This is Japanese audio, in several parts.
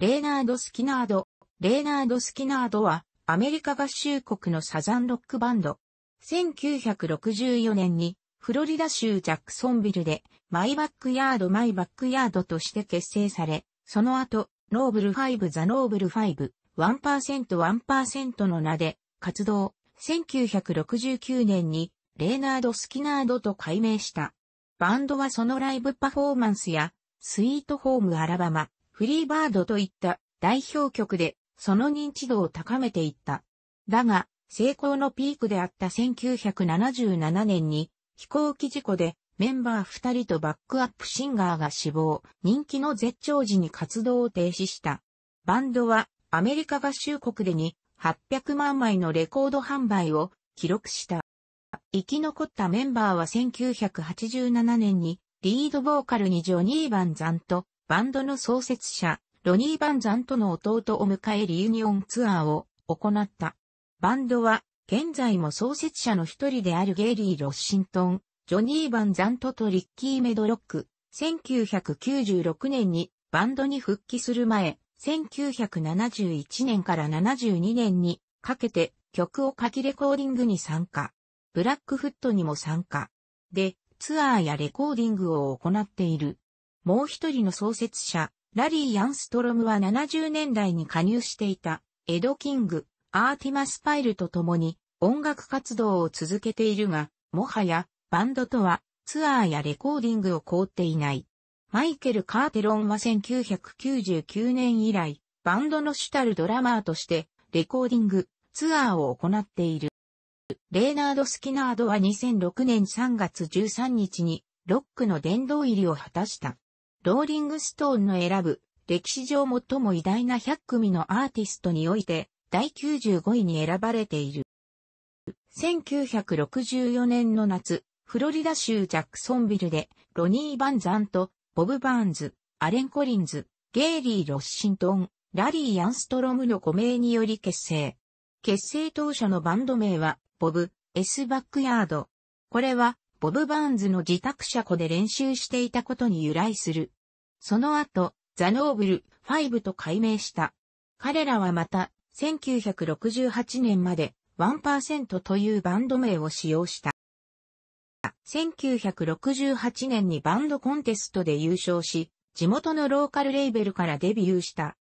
レーナード・スキナード。レーナード・スキナードは、アメリカ合衆国のサザンロックバンド。1964年に、フロリダ州ジャクソンビルで、マイバックヤード・マイバックヤードとして結成され、その後、ノーブルファイブ・ザ・ノーブルファイブ、ワワンンンパパーーセト・セントの名で、活動。1969年に、レーナード・スキナードと改名した。バンドはそのライブパフォーマンスや、スイートホームアラバマ、フリーバードといった代表曲でその認知度を高めていった。だが、成功のピークであった1977年に飛行機事故でメンバー二人とバックアップシンガーが死亡、人気の絶頂時に活動を停止した。バンドはアメリカ合衆国でに800万枚のレコード販売を記録した。生き残ったメンバーは1987年にリードボーカルにジョニー・バンザンとバンドの創設者、ロニー・バンザンとの弟を迎えリユニオンツアーを行った。バンドは、現在も創設者の一人であるゲイリー・ロッシントン、ジョニー・バンザントとリッキー・メドロック、1996年にバンドに復帰する前、1971年から72年にかけて曲を書きレコーディングに参加。ブラックフットにも参加。で、ツアーやレコーディングを行っている。もう一人の創設者、ラリー・ヤンストロムは70年代に加入していた、エド・キング、アーティマス・パイルと共に音楽活動を続けているが、もはやバンドとはツアーやレコーディングを凍っていない。マイケル・カーテロンは1999年以来、バンドの主たるドラマーとしてレコーディング、ツアーを行っている。レーナード・スキナードは2006年3月13日にロックの殿堂入りを果たした。ローリングストーンの選ぶ歴史上最も偉大な100組のアーティストにおいて第95位に選ばれている。1964年の夏、フロリダ州ジャクソンビルでロニー・バンザンとボブ・バーンズ、アレン・コリンズ、ゲイリー・ロッシントン、ラリー・アンストロムの5名により結成。結成当初のバンド名はボブ、エス・バックヤード。これはボブ・バーンズの自宅車庫で練習していたことに由来する。その後、ザ・ノーブルファイブと改名した。彼らはまた、1968年まで1%というバンド名を使用した。1968年にバンドコンテストで優勝し、地元のローカルレーベルからデビューした。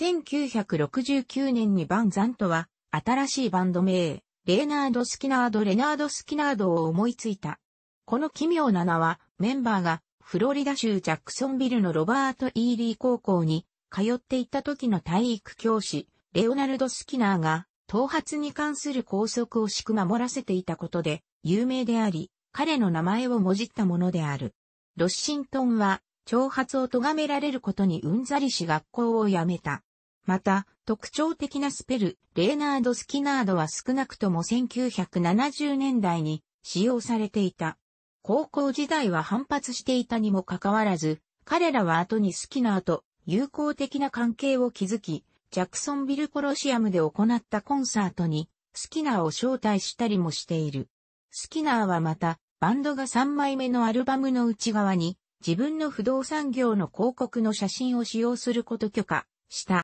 1969年にバンザントは、新しいバンド名、レーナード・スキナード・レナード・スキナードを思いついた。この奇妙な名は、メンバーが、フロリダ州ジャクソンビルのロバート・イーリー高校に、通っていた時の体育教師、レオナルド・スキナーが、頭髪に関する拘束をしく守らせていたことで、有名であり、彼の名前をもじったものである。ロッシントンは、挑髪を咎められることにうんざりし学校を辞めた。また、特徴的なスペル、レーナード・スキナードは少なくとも1970年代に使用されていた。高校時代は反発していたにもかかわらず、彼らは後にスキナーと友好的な関係を築き、ジャクソンビルコロシアムで行ったコンサートにスキナーを招待したりもしている。スキナーはまた、バンドが3枚目のアルバムの内側に自分の不動産業の広告の写真を使用すること許可した。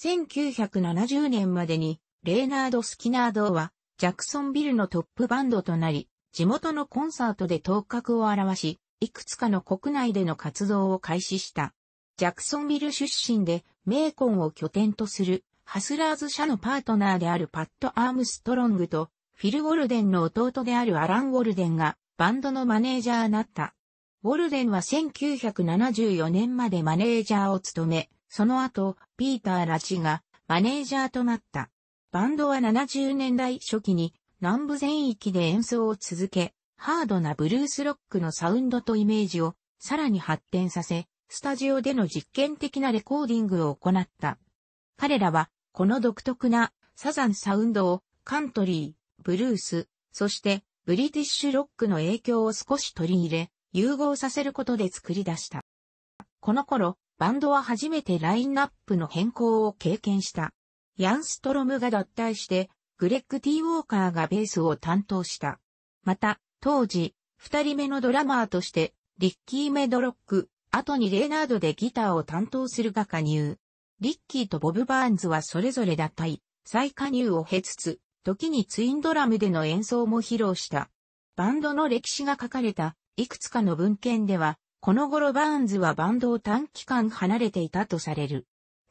1970年までにレーナード・スキナードはジャクソンビルのトップバンドとなり、地元のコンサートで頭角を現し、いくつかの国内での活動を開始した。ジャクソンビル出身で、メーコンを拠点とする、ハスラーズ社のパートナーであるパット・アームストロングと、フィル・ウォルデンの弟であるアラン・ウォルデンが、バンドのマネージャーなった。ウォルデンは1974年までマネージャーを務め、その後、ピーター・ラチがマネージャーとなった。バンドは70年代初期に南部全域で演奏を続け、ハードなブルースロックのサウンドとイメージをさらに発展させ、スタジオでの実験的なレコーディングを行った。彼らは、この独特なサザンサウンドをカントリー、ブルース、そしてブリティッシュロックの影響を少し取り入れ、融合させることで作り出した。この頃、バンドは初めてラインナップの変更を経験した。ヤンストロムが脱退して、グレッグ・ T・ ウォーカーがベースを担当した。また、当時、二人目のドラマーとして、リッキー・メドロック、後にレーナードでギターを担当するが加入。リッキーとボブ・バーンズはそれぞれ脱退、再加入を経つつ、時にツインドラムでの演奏も披露した。バンドの歴史が書かれた、いくつかの文献では、この頃バーンズはバンドを短期間離れていたとされる。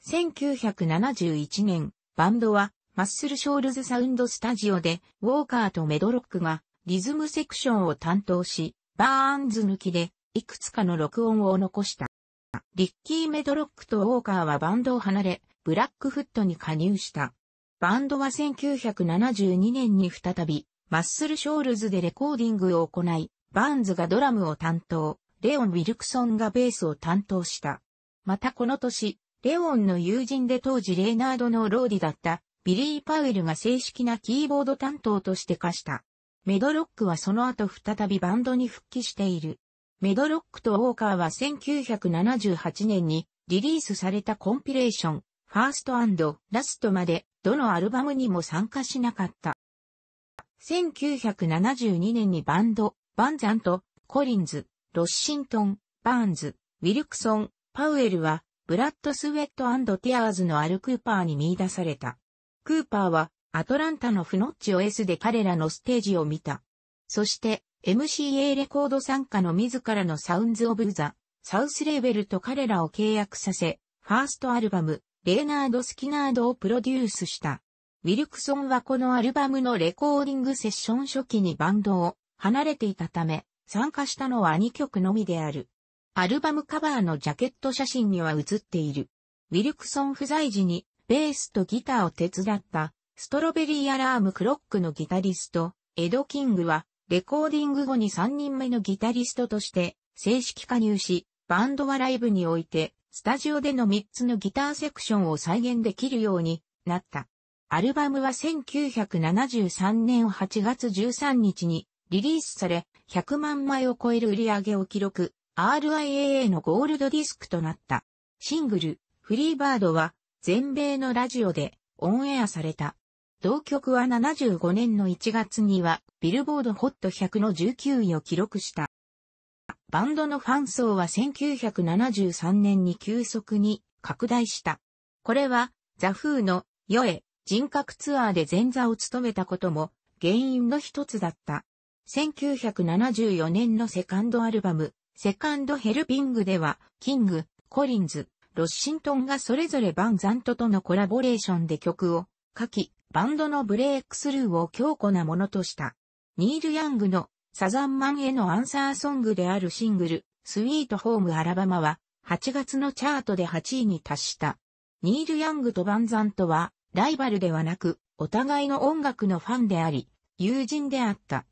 1971年、バンドはマッスルショールズサウンドスタジオで、ウォーカーとメドロックがリズムセクションを担当し、バーンズ抜きで、いくつかの録音を残した。リッキー・メドロックとウォーカーはバンドを離れ、ブラックフットに加入した。バンドは1972年に再び、マッスルショールズでレコーディングを行い、バーンズがドラムを担当、レオン・ウィルクソンがベースを担当した。またこの年、レオンの友人で当時レイナードのローディだったビリー・パウエルが正式なキーボード担当として課した。メドロックはその後再びバンドに復帰している。メドロックとウォーカーは1978年にリリースされたコンピレーション、ファーストラストまでどのアルバムにも参加しなかった。1972年にバンド、バンザンとコリンズ、ロッシントン、バーンズ、ウィルクソン、パウエルはブラッド・スウェットティアーズのアル・クーパーに見出された。クーパーはアトランタのフノッチ o S で彼らのステージを見た。そして MCA レコード参加の自らのサウンズ・オブ・ザ・サウスレーベルと彼らを契約させ、ファーストアルバム、レーナード・スキナードをプロデュースした。ウィルクソンはこのアルバムのレコーディングセッション初期にバンドを離れていたため、参加したのは2曲のみである。アルバムカバーのジャケット写真には写っている。ウィルクソン不在時にベースとギターを手伝った、ストロベリーアラームクロックのギタリスト、エド・キングは、レコーディング後に3人目のギタリストとして、正式加入し、バンドはライブにおいて、スタジオでの3つのギターセクションを再現できるようになった。アルバムは1973年8月13日にリリースされ、100万枚を超える売り上げを記録、RIAA のゴールドディスクとなった。シングル、フリーバードは全米のラジオでオンエアされた。同曲は75年の1月にはビルボードホット100の19位を記録した。バンドのファン層は1973年に急速に拡大した。これはザ・フーのヨエ人格ツアーで前座を務めたことも原因の一つだった。1974年のセカンドアルバム、セカンドヘルピングでは、キング、コリンズ、ロッシントンがそれぞれバンザントとのコラボレーションで曲を書き、バンドのブレイクスルーを強固なものとした。ニール・ヤングのサザンマンへのアンサーソングであるシングル、スイート・ホーム・アラバマは、8月のチャートで8位に達した。ニール・ヤングとバンザントは、ライバルではなく、お互いの音楽のファンであり、友人であった。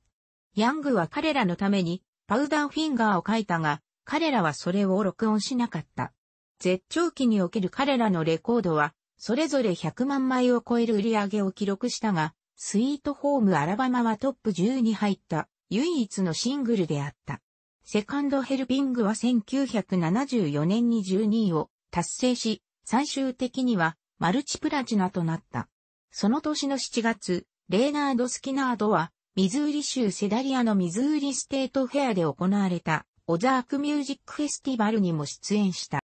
ヤングは彼らのために、パウダーフィンガーを書いたが、彼らはそれを録音しなかった。絶頂期における彼らのレコードは、それぞれ100万枚を超える売り上げを記録したが、スイートホームアラバマはトップ10に入った唯一のシングルであった。セカンドヘルピングは1974年に12位を達成し、最終的にはマルチプラチナとなった。その年の7月、レーナード・スキナードは、ミズーリ州セダリアのミズーリステートフェアで行われた、オザークミュージックフェスティバルにも出演した。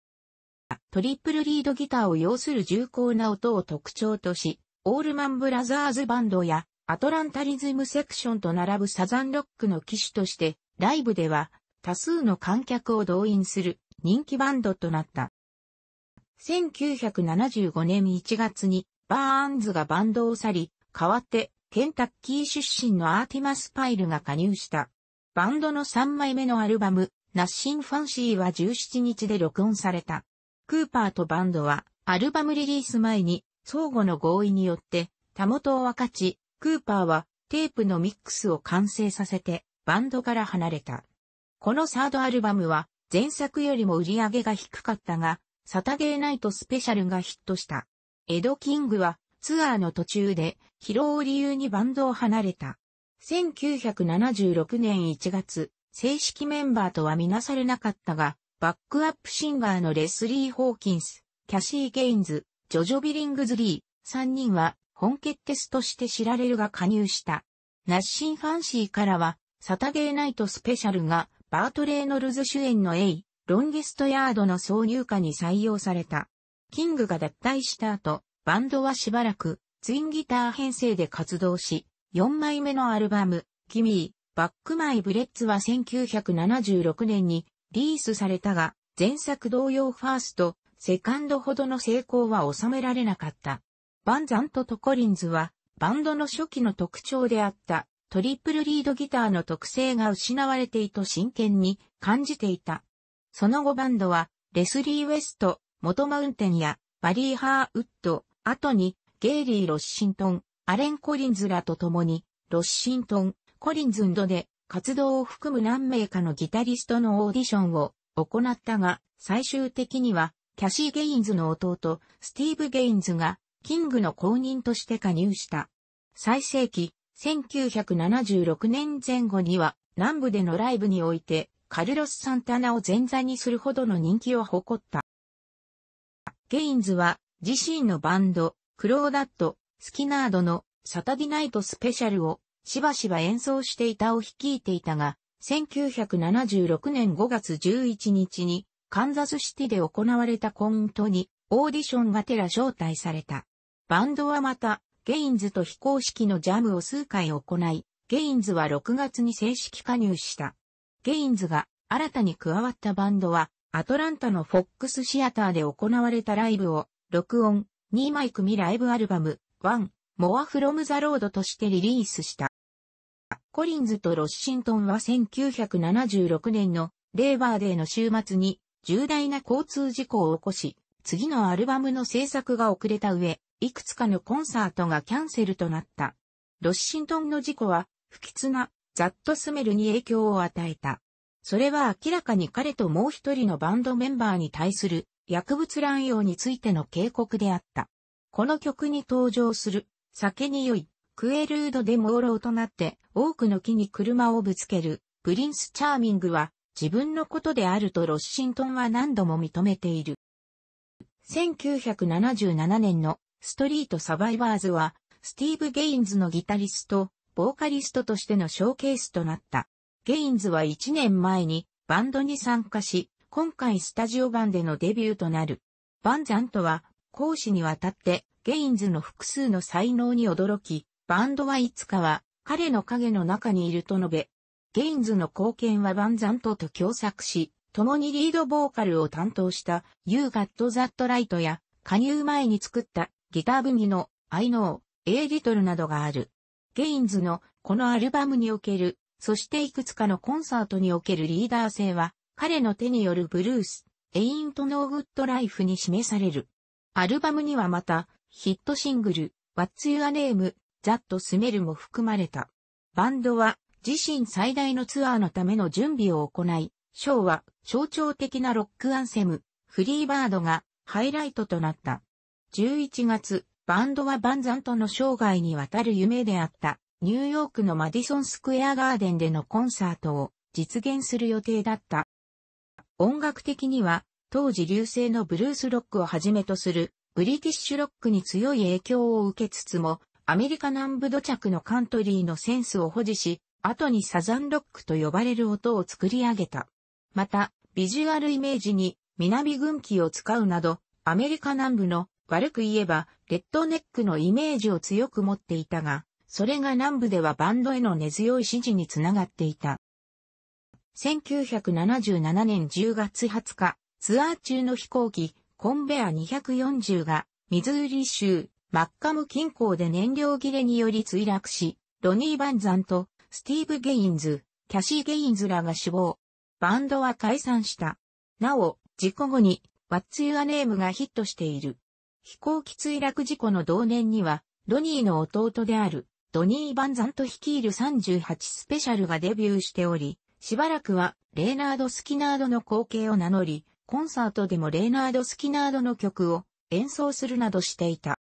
トリプルリードギターを要する重厚な音を特徴とし、オールマンブラザーズバンドやアトランタリズムセクションと並ぶサザンロックの機種として、ライブでは多数の観客を動員する人気バンドとなった。1975年1月にバーンズがバンドを去り、代わってケンタッキー出身のアーティマスパイルが加入した。バンドの3枚目のアルバム、ナッシンファンシーは17日で録音された。クーパーとバンドは、アルバムリリース前に、相互の合意によって、たもとを分かち、クーパーは、テープのミックスを完成させて、バンドから離れた。このサードアルバムは、前作よりも売り上げが低かったが、サタゲーナイトスペシャルがヒットした。エド・キングは、ツアーの途中で、疲労を理由にバンドを離れた。1976年1月、正式メンバーとはみなされなかったが、バックアップシンガーのレスリー・ホーキンス、キャシー・ゲインズ、ジョジョ・ビリングズ・リー、3人は本決テストして知られるが加入した。ナッシン・ファンシーからは、サタゲーナイトスペシャルが、バート・レーノルズ主演の A、ロンゲストヤードの挿入歌に採用された。キングが脱退した後、バンドはしばらく、ツインギター編成で活動し、4枚目のアルバム、キミー、バックマイブレッツは1976年にリースされたが、前作同様ファースト、セカンドほどの成功は収められなかった。バンザントとコリンズは、バンドの初期の特徴であった、トリプルリードギターの特性が失われていと真剣に感じていた。その後バンドは、レスリー・ウェスト、元マウンテンや、バリー・ハー・ウッド、後に、ゲイリー・ロッシントン、アレン・コリンズらと共に、ロッシントン、コリンズンドで、活動を含む何名かのギタリストのオーディションを行ったが、最終的には、キャシー・ゲインズの弟、スティーブ・ゲインズが、キングの公認として加入した。最盛期、1976年前後には、南部でのライブにおいて、カルロス・サンタナを前座にするほどの人気を誇った。ゲインズは、自身のバンド、クローダット、スキナードのサタディナイトスペシャルをしばしば演奏していたを率いていたが、1976年5月11日に、カンザスシティで行われたコントに、オーディションがてら招待された。バンドはまた、ゲインズと非公式のジャムを数回行い、ゲインズは6月に正式加入した。ゲインズが新たに加わったバンドは、アトランタのフォックスシアターで行われたライブを、録音、2枚組ライブアルバム、1、モアフロムザロードとしてリリースした。コリンズとロッシントンは1976年のレーバーデーの週末に重大な交通事故を起こし、次のアルバムの制作が遅れた上、いくつかのコンサートがキャンセルとなった。ロッシントンの事故は不吉なザットスメルに影響を与えた。それは明らかに彼ともう一人のバンドメンバーに対する薬物乱用についての警告であった。この曲に登場する酒に酔い、クエルードで朦朧となって多くの木に車をぶつけるプリンス・チャーミングは自分のことであるとロッシントンは何度も認めている。1977年のストリート・サバイバーズはスティーブ・ゲインズのギタリスト、ボーカリストとしてのショーケースとなった。ゲインズは1年前にバンドに参加し、今回スタジオ版でのデビューとなる。バンザントは、講師にわたって、ゲインズの複数の才能に驚き、バンドはいつかは彼の影の中にいると述べ、ゲインズの貢献は万山とと共作し、共にリードボーカルを担当した You Got That l i g h t や加入前に作ったギター部にの I Know, A Little などがある。ゲインズのこのアルバムにおける、そしていくつかのコンサートにおけるリーダー性は、彼の手によるブルース、エイントノーグッドライフに示される。アルバムにはまた、ヒットシングル、What's Your Name ザッとスメルも含まれた。バンドは自身最大のツアーのための準備を行い、ショーは象徴的なロックアンセム、フリーバードがハイライトとなった。11月、バンドはバンザンとの生涯にわたる夢であったニューヨークのマディソンスクエアガーデンでのコンサートを実現する予定だった。音楽的には当時流星のブルースロックをはじめとするブリティッシュロックに強い影響を受けつつもアメリカ南部土着のカントリーのセンスを保持し、後にサザンロックと呼ばれる音を作り上げた。また、ビジュアルイメージに南軍旗を使うなど、アメリカ南部の悪く言えば、レッドネックのイメージを強く持っていたが、それが南部ではバンドへの根強い支持につながっていた。1977年10月20日、ツアー中の飛行機、コンベア240が、ミズーリ州マッカム近郊で燃料切れにより墜落し、ロニー・バンザンとスティーブ・ゲインズ、キャシー・ゲインズらが死亡。バンドは解散した。なお、事故後に、ワッツ・ユア・ネームがヒットしている。飛行機墜落事故の同年には、ロニーの弟である、ドニー・バンザンと率いる38スペシャルがデビューしており、しばらくは、レーナード・スキナードの後継を名乗り、コンサートでもレーナード・スキナードの曲を演奏するなどしていた。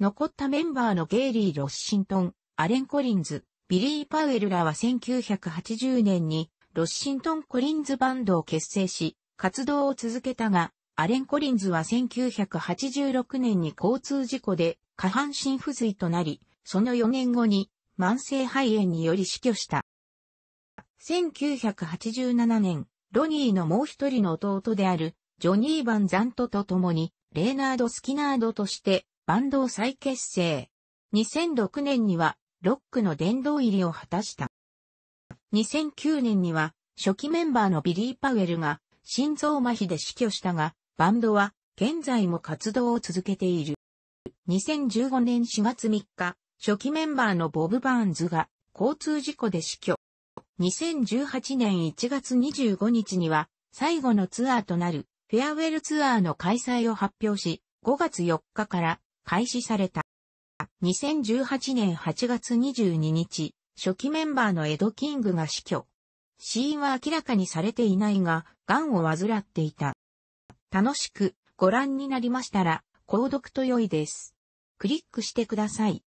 残ったメンバーのゲイリー・ロッシントン、アレン・コリンズ、ビリー・パウエルらは1980年にロッシントン・コリンズバンドを結成し、活動を続けたが、アレン・コリンズは1986年に交通事故で下半身不随となり、その4年後に慢性肺炎により死去した。1987年、ロニーのもう一人の弟であるジョニー・バンザントと共に、レーナード・スキナードとしてバンドを再結成。2006年にはロックの殿堂入りを果たした。2009年には初期メンバーのビリー・パウエルが心臓麻痺で死去したが、バンドは現在も活動を続けている。2015年4月3日、初期メンバーのボブ・バーンズが交通事故で死去。2018年1月25日には最後のツアーとなるフェアウェルツアーの開催を発表し、5月4日から開始された。2018年8月22日、初期メンバーのエド・キングが死去。死因は明らかにされていないが、癌を患っていた。楽しくご覧になりましたら、購読と良いです。クリックしてください。